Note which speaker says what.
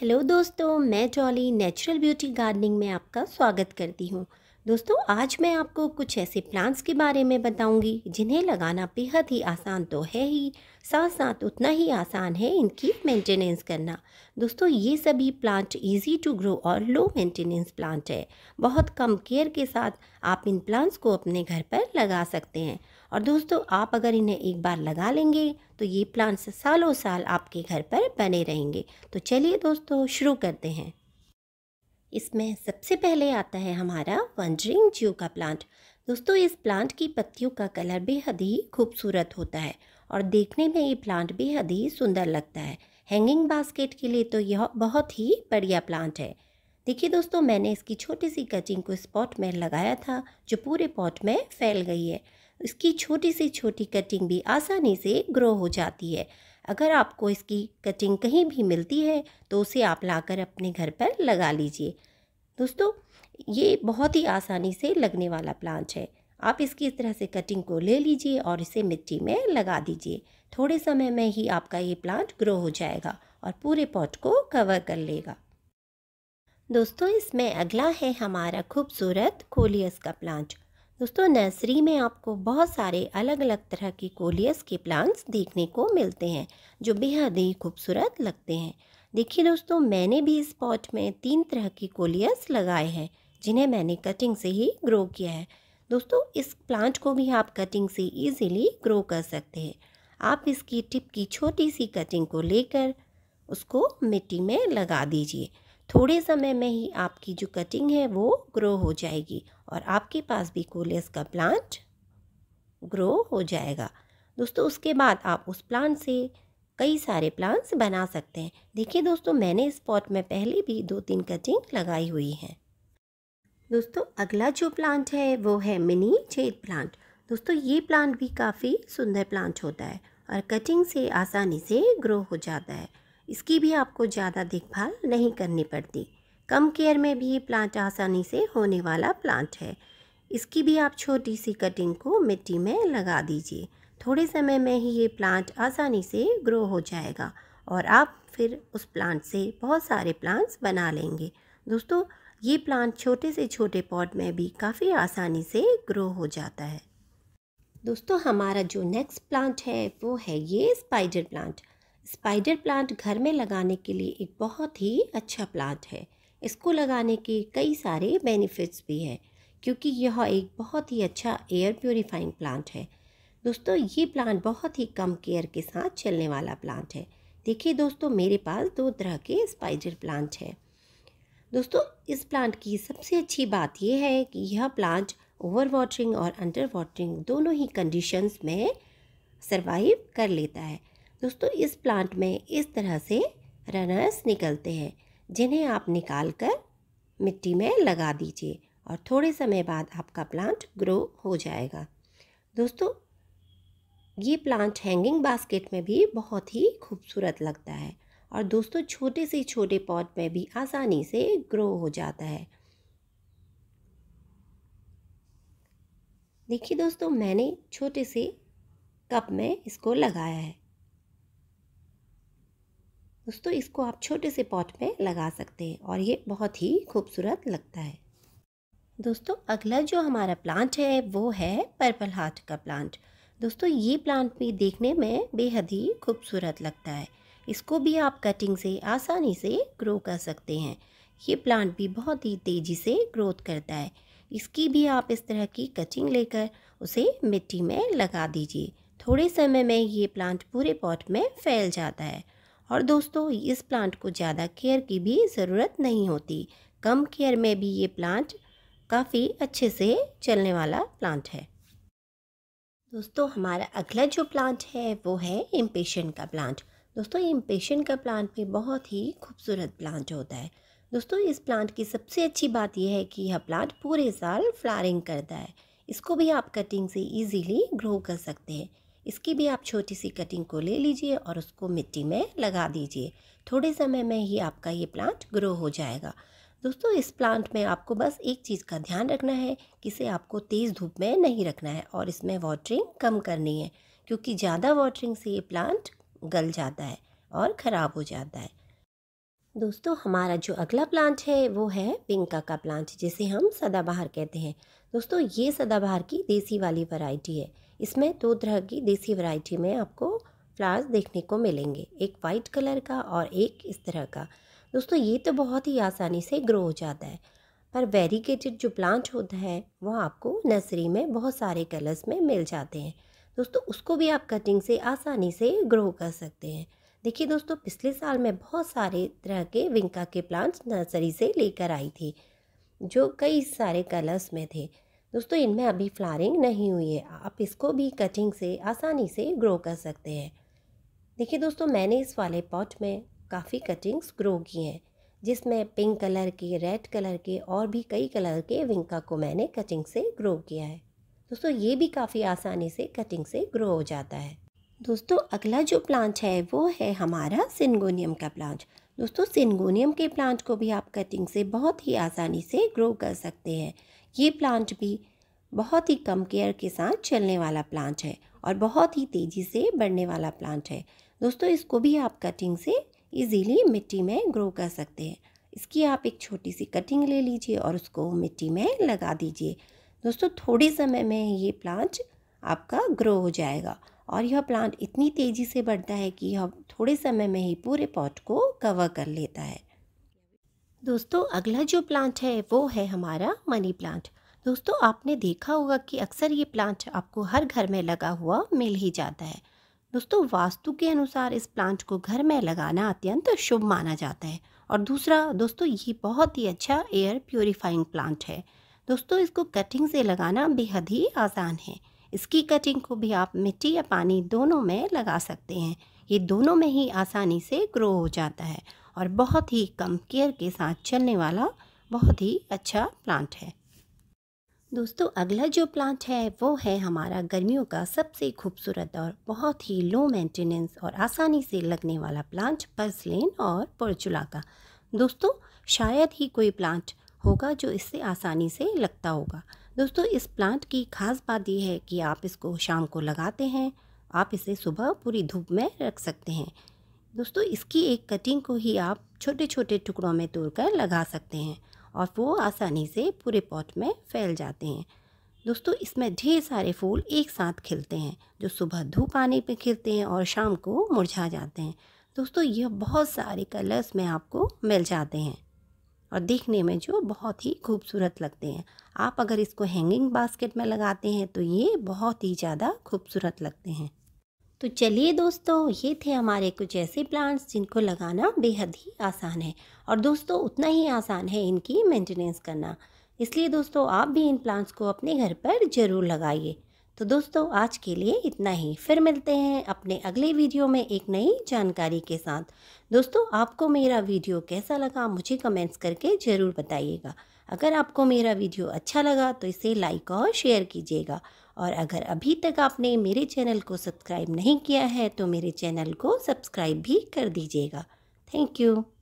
Speaker 1: hello दोस्तों मैं jolly natural beauty gardening में आपका स्वागत करती हूँ दोस्तों आज मैं आपको कुछ ऐसे प्लांट्स के बारे में बताऊंगी जिन्हें लगाना बेहद ही आसान तो है ही साथ साथ उतना ही आसान है इनकी मेंटेनेंस करना दोस्तों ये सभी प्लांट इजी टू ग्रो और लो मेंटेनेंस प्लांट है बहुत कम केयर के साथ आप इन प्लांट्स को अपने घर पर लगा सकते हैं और दोस्तों आप अगर इन्हें एक बार लगा लेंगे तो ये प्लांट्स सालों साल आपके घर पर बने रहेंगे तो चलिए दोस्तों शुरू करते हैं इसमें सबसे पहले आता है हमारा वंडरिंग जियो का प्लांट दोस्तों इस प्लांट की पत्तियों का कलर बेहद ही खूबसूरत होता है और देखने में ये प्लांट बेहद ही सुंदर लगता है हैंगिंग बास्केट के लिए तो यह बहुत ही बढ़िया प्लांट है देखिए दोस्तों मैंने इसकी छोटी सी कचिंग को इस पॉट में लगाया था जो पूरे पॉट में फैल गई है इसकी छोटी से छोटी कटिंग भी आसानी से ग्रो हो जाती है अगर आपको इसकी कटिंग कहीं भी मिलती है तो उसे आप लाकर अपने घर पर लगा लीजिए दोस्तों ये बहुत ही आसानी से लगने वाला प्लांट है आप इसकी इस तरह से कटिंग को ले लीजिए और इसे मिट्टी में लगा दीजिए थोड़े समय में ही आपका ये प्लांट ग्रो हो जाएगा और पूरे पॉट को कवर कर लेगा दोस्तों इसमें अगला है हमारा खूबसूरत कोलियस का प्लांट दोस्तों नर्सरी में आपको बहुत सारे अलग अलग तरह के कोलियस के प्लांट्स देखने को मिलते हैं जो बेहद ही खूबसूरत लगते हैं देखिए दोस्तों मैंने भी इस पॉट में तीन तरह की कोलियस लगाए हैं जिन्हें मैंने कटिंग से ही ग्रो किया है दोस्तों इस प्लांट को भी आप कटिंग से ईजिली ग्रो कर सकते हैं आप इसकी टिप की छोटी सी कटिंग को लेकर उसको मिट्टी में लगा दीजिए थोड़े समय में ही आपकी जो कटिंग है वो ग्रो हो जाएगी और आपके पास भी कोलेस का प्लांट ग्रो हो जाएगा दोस्तों उसके बाद आप उस प्लांट से कई सारे प्लांट्स बना सकते हैं देखिए दोस्तों मैंने इस पॉट में पहले भी दो तीन कटिंग लगाई हुई हैं दोस्तों अगला जो प्लांट है वो है मिनी छेद प्लांट दोस्तों ये प्लांट भी काफ़ी सुंदर प्लांट होता है और कटिंग से आसानी से ग्रो हो जाता है इसकी भी आपको ज़्यादा देखभाल नहीं करनी पड़ती कम केयर में भी ये प्लांट आसानी से होने वाला प्लांट है इसकी भी आप छोटी सी कटिंग को मिट्टी में लगा दीजिए थोड़े समय में ही ये प्लांट आसानी से ग्रो हो जाएगा और आप फिर उस प्लांट से बहुत सारे प्लांट्स बना लेंगे दोस्तों ये प्लांट छोटे से छोटे पॉट में भी काफ़ी आसानी से ग्रो हो जाता है दोस्तों हमारा जो नेक्स्ट प्लांट है वो है ये स्पाइडर प्लांट स्पाइडर प्लांट घर में लगाने के लिए एक बहुत ही अच्छा प्लांट है इसको लगाने के कई सारे बेनिफिट्स भी हैं क्योंकि यह एक बहुत ही अच्छा एयर प्योरीफाइंग प्लांट है दोस्तों ये प्लांट बहुत ही कम केयर के साथ चलने वाला प्लांट है देखिए दोस्तों मेरे पास दो तरह के स्पाइडर प्लांट हैं दोस्तों इस प्लांट की सबसे अच्छी बात यह है कि यह प्लांट ओवर वाटरिंग और अंडर वाटरिंग दोनों ही कंडीशंस में सर्वाइव कर लेता है दोस्तों इस प्लांट में इस तरह से रनर्स निकलते हैं जिन्हें आप निकाल कर मिट्टी में लगा दीजिए और थोड़े समय बाद आपका प्लांट ग्रो हो जाएगा दोस्तों ये प्लांट हैंगिंग बास्केट में भी बहुत ही खूबसूरत लगता है और दोस्तों छोटे से छोटे पॉट में भी आसानी से ग्रो हो जाता है देखिए दोस्तों मैंने छोटे से कप में इसको लगाया है दोस्तों इसको आप छोटे से पॉट में लगा सकते हैं और ये बहुत ही खूबसूरत लगता है दोस्तों अगला जो हमारा प्लांट है वो है पर्पल हार्ट का प्लांट दोस्तों ये प्लांट भी देखने में बेहद ही खूबसूरत लगता है इसको भी आप कटिंग से आसानी से ग्रो कर सकते हैं ये प्लांट भी बहुत ही तेज़ी से ग्रोथ करता है इसकी भी आप इस तरह की कटिंग लेकर उसे मिट्टी में लगा दीजिए थोड़े समय में ये प्लांट पूरे पॉट में फैल जाता है और दोस्तों इस प्लांट को ज़्यादा केयर की भी ज़रूरत नहीं होती कम केयर में भी ये प्लांट काफ़ी अच्छे से चलने वाला प्लांट है दोस्तों हमारा अगला जो प्लांट है वो है इम्पेशन का प्लांट दोस्तों इम्पेशन का प्लांट भी बहुत ही खूबसूरत प्लांट होता है दोस्तों इस प्लांट की सबसे अच्छी बात यह है कि यह प्लांट पूरे साल फ्लारिंग करता है इसको भी आप कटिंग से इजीली ग्रो कर सकते हैं इसकी भी आप छोटी सी कटिंग को ले लीजिए और उसको मिट्टी में लगा दीजिए थोड़े समय में ही आपका ये प्लांट ग्रो हो जाएगा दोस्तों इस प्लांट में आपको बस एक चीज़ का ध्यान रखना है कि इसे आपको तेज़ धूप में नहीं रखना है और इसमें वाटरिंग कम करनी है क्योंकि ज़्यादा वाटरिंग से ये प्लांट गल जाता है और ख़राब हो जाता है दोस्तों हमारा जो अगला प्लांट है वो है पिंका का प्लांट जिसे हम सदाबहार कहते हैं दोस्तों ये सदाबहार की देसी वाली वैरायटी है इसमें दो तरह की देसी वैरायटी में आपको फ्लावर्स देखने को मिलेंगे एक वाइट कलर का और एक इस तरह का दोस्तों ये तो बहुत ही आसानी से ग्रो हो जाता है पर वेरीगेटेड जो प्लांट होता है वह आपको नर्सरी में बहुत सारे कलर्स में मिल जाते हैं दोस्तों उसको भी आप कटिंग से आसानी से ग्रो कर सकते हैं देखिए दोस्तों पिछले साल मैं बहुत सारे तरह के विंका के प्लांट्स नर्सरी से लेकर आई थी जो कई सारे कलर्स में थे दोस्तों इनमें अभी फ्लारिंग नहीं हुई है आप इसको भी कटिंग से आसानी से ग्रो कर सकते हैं देखिए दोस्तों मैंने इस वाले पॉट में काफ़ी कटिंग्स ग्रो की हैं जिसमें पिंक कलर के रेड कलर के और भी कई कलर के विंका को मैंने कटिंग से ग्रो किया है दोस्तों ये भी काफ़ी आसानी से कटिंग से ग्रो हो जाता है दोस्तों अगला जो प्लांट है वो है हमारा सिंगोनियम का प्लांट दोस्तों सिंगोनियम के प्लांट को भी आप कटिंग से बहुत ही आसानी से ग्रो कर सकते हैं ये प्लांट भी बहुत ही कम केयर के साथ चलने वाला प्लांट है और बहुत ही तेज़ी से बढ़ने वाला प्लांट है दोस्तों इसको भी आप कटिंग से इजीली मिट्टी में ग्रो कर सकते हैं इसकी आप एक छोटी सी कटिंग ले लीजिए और उसको मिट्टी में लगा दीजिए दोस्तों थोड़े समय में ये प्लांट आपका ग्रो हो जाएगा और यह प्लांट इतनी तेज़ी से बढ़ता है कि यह थोड़े समय में ही पूरे पॉट को कवर कर लेता है दोस्तों अगला जो प्लांट है वो है हमारा मनी प्लांट दोस्तों आपने देखा होगा कि अक्सर ये प्लांट आपको हर घर में लगा हुआ मिल ही जाता है दोस्तों वास्तु के अनुसार इस प्लांट को घर में लगाना अत्यंत शुभ माना जाता है और दूसरा दोस्तों ये बहुत ही अच्छा एयर प्योरीफाइंग प्लांट है दोस्तों इसको कटिंग से लगाना बेहद ही आसान है इसकी कटिंग को भी आप मिट्टी या पानी दोनों में लगा सकते हैं ये दोनों में ही आसानी से ग्रो हो जाता है और बहुत ही कम केयर के साथ चलने वाला बहुत ही अच्छा प्लांट है दोस्तों अगला जो प्लांट है वो है हमारा गर्मियों का सबसे खूबसूरत और बहुत ही लो मेंटेनेंस और आसानी से लगने वाला प्लांट पर्सलेन और पोर्चुला का दोस्तों शायद ही कोई प्लांट होगा जो इससे आसानी से लगता होगा दोस्तों इस प्लांट की खास बात यह है कि आप इसको शाम को लगाते हैं आप इसे सुबह पूरी धूप में रख सकते हैं दोस्तों इसकी एक कटिंग को ही आप छोटे छोटे टुकड़ों में तोड़कर लगा सकते हैं और वो आसानी से पूरे पॉट में फैल जाते हैं दोस्तों इसमें ढेर सारे फूल एक साथ खिलते हैं जो सुबह धूप आने पे खिलते हैं और शाम को मुरझा जाते हैं दोस्तों यह बहुत सारे कलर्स में आपको मिल जाते हैं और देखने में जो बहुत ही खूबसूरत लगते हैं आप अगर इसको हैंगिंग बास्केट में लगाते हैं तो ये बहुत ही ज़्यादा खूबसूरत लगते हैं तो चलिए दोस्तों ये थे हमारे कुछ ऐसे प्लांट्स जिनको लगाना बेहद ही आसान है और दोस्तों उतना ही आसान है इनकी मेंटेनेंस करना इसलिए दोस्तों आप भी इन प्लांट्स को अपने घर पर ज़रूर लगाइए तो दोस्तों आज के लिए इतना ही फिर मिलते हैं अपने अगले वीडियो में एक नई जानकारी के साथ दोस्तों आपको मेरा वीडियो कैसा लगा मुझे कमेंट्स करके ज़रूर बताइएगा अगर आपको मेरा वीडियो अच्छा लगा तो इसे लाइक और शेयर कीजिएगा और अगर अभी तक आपने मेरे चैनल को सब्सक्राइब नहीं किया है तो मेरे चैनल को सब्सक्राइब भी कर दीजिएगा थैंक यू